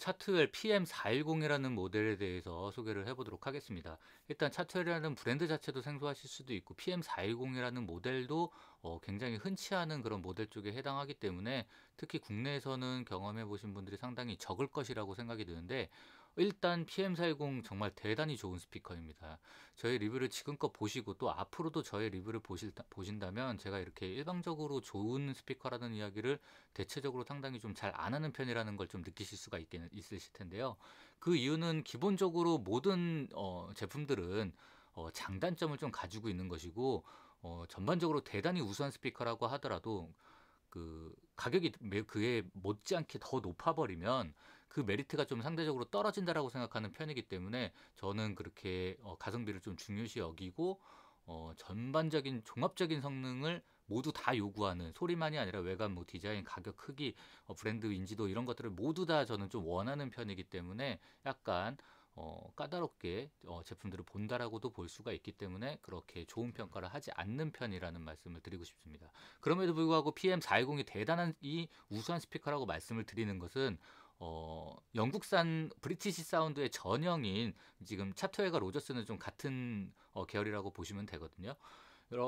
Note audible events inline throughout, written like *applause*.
차트웰 PM410이라는 모델에 대해서 소개를 해보도록 하겠습니다. 일단 차트웰이라는 브랜드 자체도 생소하실 수도 있고 PM410이라는 모델도 어, 굉장히 흔치 않은 그런 모델 쪽에 해당하기 때문에 특히 국내에서는 경험해 보신 분들이 상당히 적을 것이라고 생각이 드는데 일단 PM410 정말 대단히 좋은 스피커입니다. 저의 리뷰를 지금껏 보시고 또 앞으로도 저의 리뷰를 보실, 보신다면 제가 이렇게 일방적으로 좋은 스피커라는 이야기를 대체적으로 상당히 좀 잘 안 하는 편이라는 걸 좀 느끼실 수가 있, 있으실 텐데요. 그 이유는 기본적으로 모든 어, 제품들은 어, 장단점을 좀 가지고 있는 것이고 어, 전반적으로 대단히 우수한 스피커라고 하더라도 그 가격이 그에 못지않게 더 높아버리면 그 메리트가 좀 상대적으로 떨어진다라고 생각하는 편이기 때문에 저는 그렇게 어, 가성비를 좀 중요시 여기고 어, 전반적인 종합적인 성능을 모두 다 요구하는 소리만이 아니라 외관, 뭐 디자인, 가격, 크기, 어, 브랜드 인지도 이런 것들을 모두 다 저는 좀 원하는 편이기 때문에 약간 어, 까다롭게 어, 제품들을 본다라고도 볼 수가 있기 때문에 그렇게 좋은 평가를 하지 않는 편이라는 말씀을 드리고 싶습니다. 그럼에도 불구하고 PM410이 대단한 이 우수한 스피커라고 말씀을 드리는 것은 어, 영국산 브리티시 사운드의 전형인 지금 차트웨가 로저스는 좀 같은 어, 계열이라고 보시면 되거든요.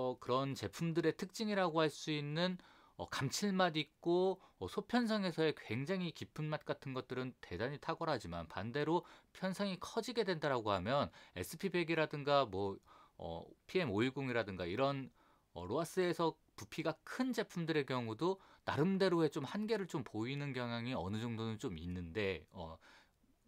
여러 그런 제품들의 특징이라고 할 수 있는 어, 감칠맛 있고 어, 소편성에서의 굉장히 깊은 맛 같은 것들은 대단히 탁월하지만 반대로 편성이 커지게 된다라고 하면 SP100이라든가 뭐 어, PM510이라든가 이런 어, 로아스에서 부피가 큰 제품들의 경우도 나름대로의 좀 한계를 좀 보이는 경향이 어느 정도는 좀 있는데 어,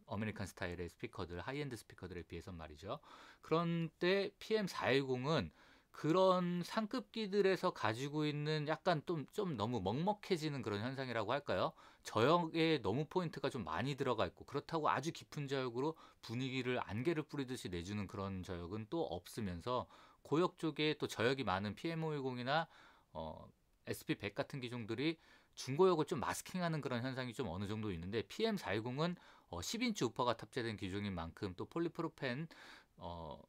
아메리칸 스타일의 스피커들, 하이엔드 스피커들에 비해서 말이죠. 그런데 PM410은 그런 상급기들에서 가지고 있는 약간 좀, 좀 너무 먹먹해지는 그런 현상이라고 할까요? 저역에 너무 포인트가 좀 많이 들어가 있고 그렇다고 아주 깊은 저역으로 분위기를 안개를 뿌리듯이 내주는 그런 저역은 또 없으면서 고역 쪽에 또 저역이 많은 PM510이나 어, SP100 같은 기종들이 중고역을 좀 마스킹하는 그런 현상이 좀 어느 정도 있는데 PM410은 어, 10인치 우퍼가 탑재된 기종인 만큼 또 폴리프로펜 어,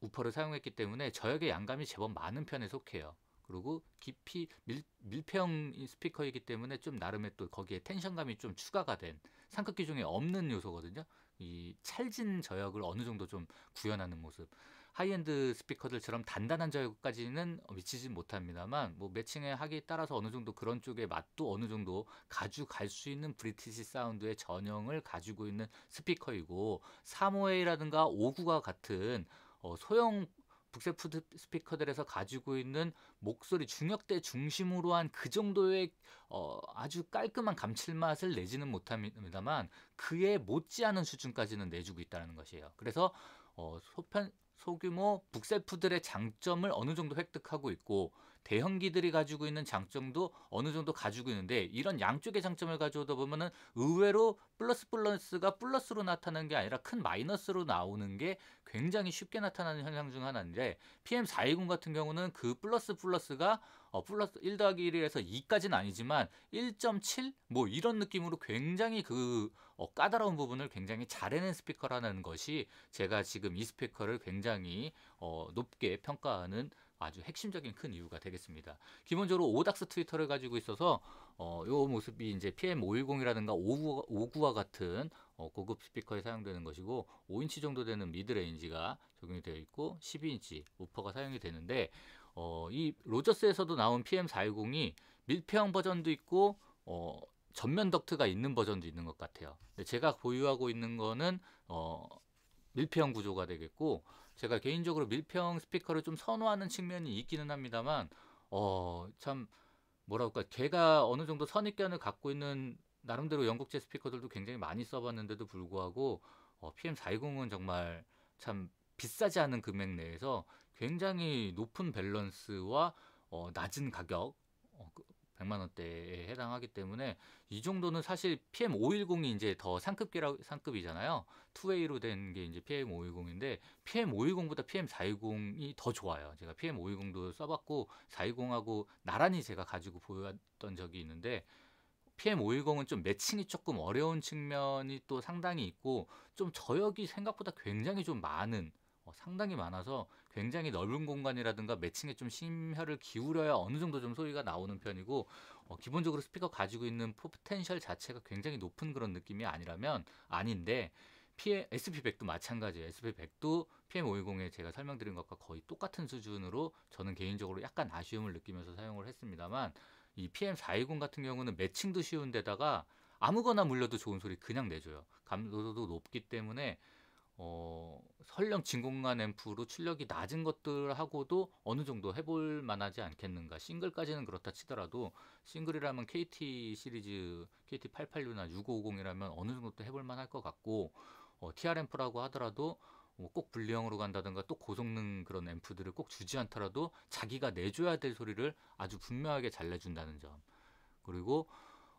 우퍼를 사용했기 때문에 저역의 양감이 제법 많은 편에 속해요. 그리고 깊이 밀, 밀폐형 스피커이기 때문에 좀 나름의 또 거기에 텐션감이 좀 추가가 된 상급 기종에 없는 요소거든요. 이 찰진 저역을 어느 정도 좀 구현하는 모습. 하이엔드 스피커들처럼 단단한 저역까지는 미치지 못합니다만 뭐 매칭의 하기에 따라서 어느 정도 그런 쪽의 맛도 어느 정도 가져갈 수 있는 브리티시 사운드의 전형을 가지고 있는 스피커이고 3호에라든가 5구가 같은 어, 소형 북세푸드 스피커들에서 가지고 있는 목소리 중역대 중심으로 한 그 정도의 어, 아주 깔끔한 감칠맛을 내지는 못합니다만 그에 못지않은 수준까지는 내주고 있다는 것이에요. 그래서 어, 소편 소규모 북셀프들의 장점을 어느 정도 획득하고 있고 대형기들이 가지고 있는 장점도 어느 정도 가지고 있는데 이런 양쪽의 장점을 가져오다 보면은 의외로 플러스 플러스가 플러스로 나타나는 게 아니라 큰 마이너스로 나오는 게 굉장히 쉽게 나타나는 현상 중 하나인데 PM420 같은 경우는 그 플러스 플러스가 어, 플러스 1 더하기 1에서 2까지는 아니지만 1.7뭐 이런 느낌으로 굉장히 그 어, 까다로운 부분을 굉장히 잘 해낸 스피커라는 것이 제가 지금 이 스피커를 굉장히 어, 높게 평가하는 아주 핵심적인 큰 이유가 되겠습니다. 기본적으로 오닥스 트위터를 가지고 있어서 어, 요 모습이 이제 PM510이라든가 59, 와 같은 어, 고급 스피커에 사용되는 것이고 5인치 정도 되는 미드레인지가 적용이 되어 있고 12인치 우퍼가 사용이 되는데 어, 이 로저스에서도 나온 PM410이 밀폐형 버전도 있고 어, 전면 덕트가 있는 버전도 있는 것 같아요. 근데 제가 보유하고 있는 거는 어, 밀폐형 구조가 되겠고 제가 개인적으로 밀폐형 스피커를 좀 선호하는 측면이 있기는 합니다만 어 참 뭐랄까 걔가 어느 정도 선입견을 갖고 있는 나름대로 영국제 스피커들도 굉장히 많이 써봤는데도 불구하고 어, PM420은 정말 참 비싸지 않은 금액 내에서 굉장히 높은 밸런스와 어, 낮은 가격 어, 그 100만 원대에 해당하기 때문에 이 정도는 사실 PM 510이 이제 더 상급기라 상급이잖아요. 투웨이로 된 게 이제 PM 510인데 PM 510보다 PM 410이 더 좋아요. 제가 PM 510도 써봤고 410하고 나란히 제가 가지고 보였던 적이 있는데 PM 510은 좀 매칭이 조금 어려운 측면이 또 상당히 있고 좀 저역이 생각보다 굉장히 좀 많은 상당히 많아서 굉장히 넓은 공간이라든가 매칭에 좀 심혈을 기울여야 어느 정도 좀 소리가 나오는 편이고 어, 기본적으로 스피커 가지고 있는 포텐셜 자체가 굉장히 높은 그런 느낌이 아니라면 아닌데 피해, SP100도 마찬가지예요. SP100도 PM510에 제가 설명드린 것과 거의 똑같은 수준으로 저는 개인적으로 약간 아쉬움을 느끼면서 사용을 했습니다만 이 PM420 같은 경우는 매칭도 쉬운 데다가 아무거나 물려도 좋은 소리 그냥 내줘요. 감도도 높기 때문에 어, 설령 진공관 앰프로 출력이 낮은 것들하고도 어느 정도 해볼 만하지 않겠는가. 싱글까지는 그렇다 치더라도 싱글이라면 KT 시리즈 KT886이나 6550이라면 어느 정도 또 해볼 만할 것 같고 어, TR 앰프라고 하더라도 뭐꼭불형으로 간다든가 또 고성능 그런 앰프들을 꼭 주지 않더라도 자기가 내줘야 될 소리를 아주 분명하게 잘 내준다는 점. 그리고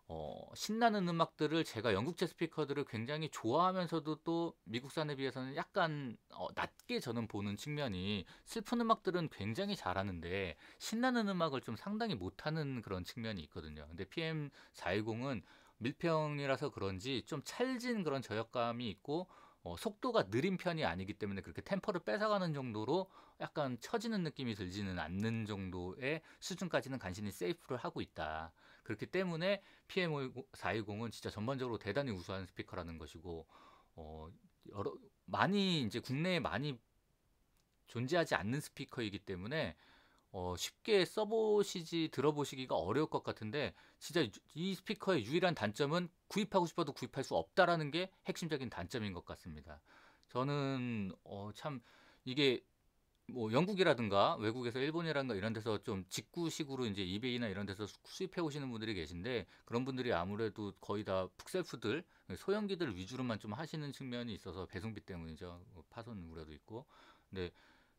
어, 신나는 음악들을 제가 영국 제 스피커들을 굉장히 좋아하면서도 또 미국산에 비해서는 약간 어, 낮게 저는 보는 측면이 슬픈 음악들은 굉장히 잘하는데 신나는 음악을 좀 상당히 못하는 그런 측면이 있거든요. 근데 PM410은 밀평이라서 그런지 좀 찰진 그런 저역감이 있고 어, 속도가 느린 편이 아니기 때문에 그렇게 템포를 뺏어가는 정도로 약간 처지는 느낌이 들지는 않는 정도의 수준까지는 간신히 세이프를 하고 있다. 그렇기 때문에 PM410은 진짜 전반적으로 대단히 우수한 스피커라는 것이고 어 여러 많이 이제 국내에 많이 존재하지 않는 스피커이기 때문에 어, 쉽게 써보시지 들어보시기가 어려울 것 같은데 진짜 이 스피커의 유일한 단점은 구입하고 싶어도 구입할 수 없다라는 게 핵심적인 단점인 것 같습니다. 저는 어, 참 이게 뭐 영국이라든가 외국에서 일본이라든가 이런 데서 좀 직구식으로 이제 이베이나 이런 데서 수입해 오시는 분들이 계신데 그런 분들이 아무래도 거의 다 푹셀프들 소형기들 위주로만 좀 하시는 측면이 있어서 배송비 때문이죠 파손 우려도 있고 근데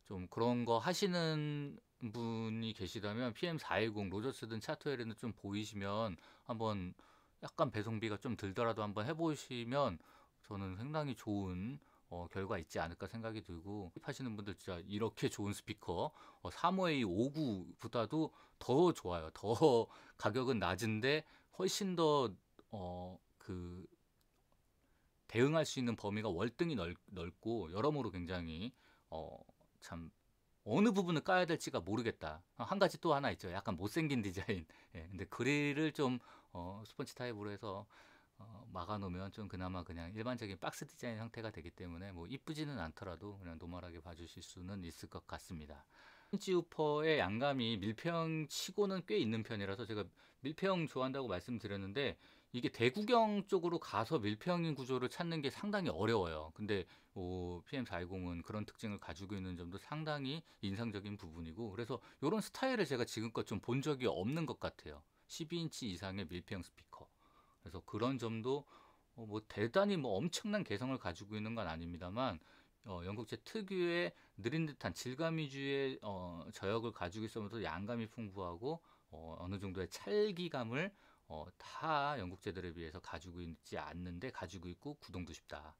좀 그런 거 하시는 분이 계시다면 PM410 로저스든 차트웰에는 좀 보이시면 한번 약간 배송비가 좀 들더라도 한번 해보시면 저는 상당히 좋은 어, 결과 있지 않을까 생각이 들고 하시는 분들 진짜 이렇게 좋은 스피커 어, 3호의 5구보다도 더 좋아요. 더 *laughs* 가격은 낮은데 훨씬 더 어, 그 대응할 수 있는 범위가 월등히 넓, 넓고 여러모로 굉장히 어, 참 어느 부분을 까야 될지가 모르겠다. 한 가지 또 하나 있죠. 약간 못생긴 디자인. *laughs* 예, 근데 그릴을 좀 어, 스펀지 타입으로 해서 어, 막아놓으면 좀 그나마 그냥 일반적인 박스 디자인 형태가 되기 때문에 뭐 이쁘지는 않더라도 그냥 노멀하게 봐주실 수는 있을 것 같습니다. 펜치우퍼의 양감이 밀평 치고는 꽤 있는 편이라서 제가 밀평 좋아한다고 말씀드렸는데 이게 대구경 쪽으로 가서 밀평인 구조를 찾는 게 상당히 어려워요. 근데 오, PM420은 그런 특징을 가지고 있는 점도 상당히 인상적인 부분이고 그래서 이런 스타일을 제가 지금껏 좀본 적이 없는 것 같아요. 12인치 이상의 밀평 스피커. 그래서 그런 점도 어, 뭐 대단히 뭐 엄청난 개성을 가지고 있는 건 아닙니다만 어, 연극제 특유의 느린 듯한 질감 위주의 어, 저역을 가지고 있으면서 양감이 풍부하고 어, 어느 정도의 찰기감을 어, 타연극제들에 비해서 가지고 있지 않는데 가지고 있고 구동도 쉽다.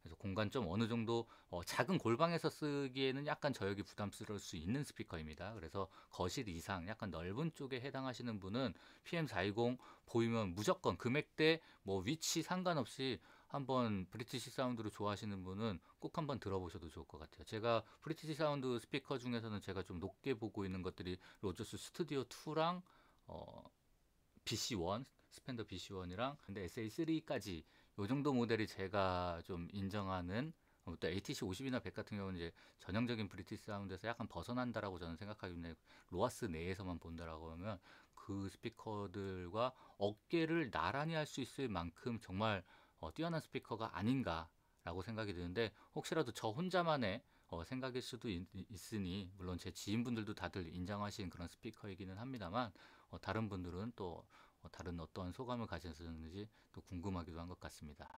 그래서 공간 좀 어느 정도 어, 작은 골방에서 쓰기에는 약간 저역이 부담스러울 수 있는 스피커입니다. 그래서 거실 이상 약간 넓은 쪽에 해당하시는 분은 PM420 보이면 무조건 금액대 뭐 위치 상관없이 한번 브리티시 사운드를 좋아하시는 분은 꼭 한번 들어보셔도 좋을 것 같아요. 제가 브리티시 사운드 스피커 중에서는 제가 좀 높게 보고 있는 것들이 로저스 스튜디오 2랑 어, BC1 스펜더 BC1이랑 근데 SA3까지 요 정도 모델이 제가 좀 인정하는 어, 또 ATC 50이나 100 같은 경우는 이제 전형적인 브리티스 사운드에서 약간 벗어난다라고 저는 생각하기는 로아스 내에서만 본다라고 하면 그 스피커들과 어깨를 나란히 할 수 있을 만큼 정말 어, 뛰어난 스피커가 아닌가라고 생각이 드는데 혹시라도 저 혼자만의 어, 생각일 수도 있, 으니 물론 제 지인분들도 다들 인정하신 그런 스피커이기는 합니다만 어, 다른 분들은 또뭐 다른 어떠한 소감을 가셨는지 또 궁금하기도 한 것 같습니다.